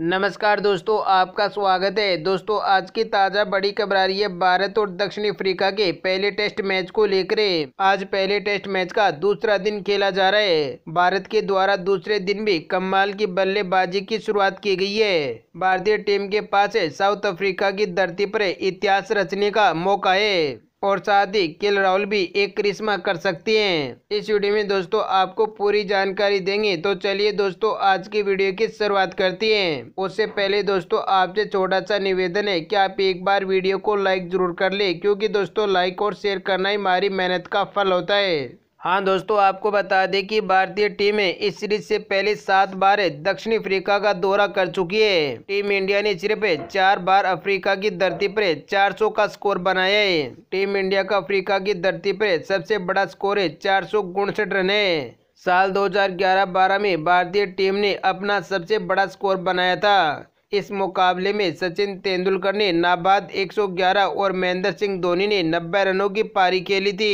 नमस्कार दोस्तों आपका स्वागत है दोस्तों आज की ताज़ा बड़ी खबर आ रही है भारत और दक्षिण अफ्रीका के पहले टेस्ट मैच को लेकर आज पहले टेस्ट मैच का दूसरा दिन खेला जा रहा है भारत के द्वारा दूसरे दिन भी कमाल की बल्लेबाजी की शुरुआत की गई है भारतीय टीम के पास साउथ अफ्रीका की धरती पर इतिहास रचने का मौका है और साथ ही किल राहुल भी एक करिश्मा कर सकती हैं इस वीडियो में दोस्तों आपको पूरी जानकारी देंगे तो चलिए दोस्तों आज की वीडियो की शुरुआत करती है उससे पहले दोस्तों आपसे छोटा सा निवेदन है कि आप एक बार वीडियो को लाइक जरूर कर ले क्यूँकी दोस्तों लाइक और शेयर करना ही हमारी मेहनत का फल होता है हाँ दोस्तों आपको बता दें कि भारतीय टीमें इस सीरीज से पहले सात बार दक्षिण अफ्रीका का दौरा कर चुकी है टीम इंडिया ने सिर्फ चार बार अफ्रीका की धरती पर 400 का स्कोर बनाया है टीम इंडिया का अफ्रीका की धरती पर सबसे बड़ा स्कोर है चार सौ रन है साल 2011-12 में भारतीय टीम ने अपना सबसे बड़ा स्कोर बनाया था इस मुकाबले में सचिन तेंदुलकर ने नाबाद 111 और महेंद्र सिंह धोनी ने 90 रनों की पारी खेली थी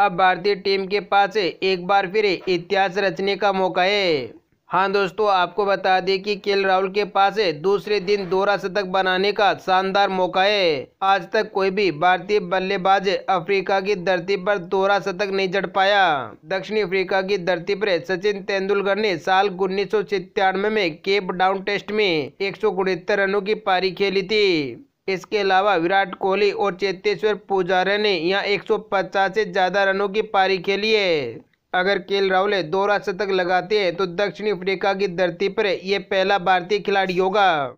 अब भारतीय टीम के पास एक बार फिर इतिहास रचने का मौका है हाँ दोस्तों आपको बता दें कि के राहुल के पास दूसरे दिन दोहरा शतक बनाने का शानदार मौका है आज तक कोई भी भारतीय बल्लेबाज अफ्रीका की धरती पर दोहरा शतक नहीं जड़ पाया दक्षिण अफ्रीका की धरती पर सचिन तेंदुलकर ने साल उन्नीस में केप डाउन टेस्ट में एक रनों की पारी खेली थी इसके अलावा विराट कोहली और चेतेश्वर पुजारा ने यहाँ 150 से ज़्यादा रनों की पारी खेली है अगर के राहुल दोहरा शतक लगाते हैं तो दक्षिण अफ्रीका की धरती पर यह पहला भारतीय खिलाड़ी होगा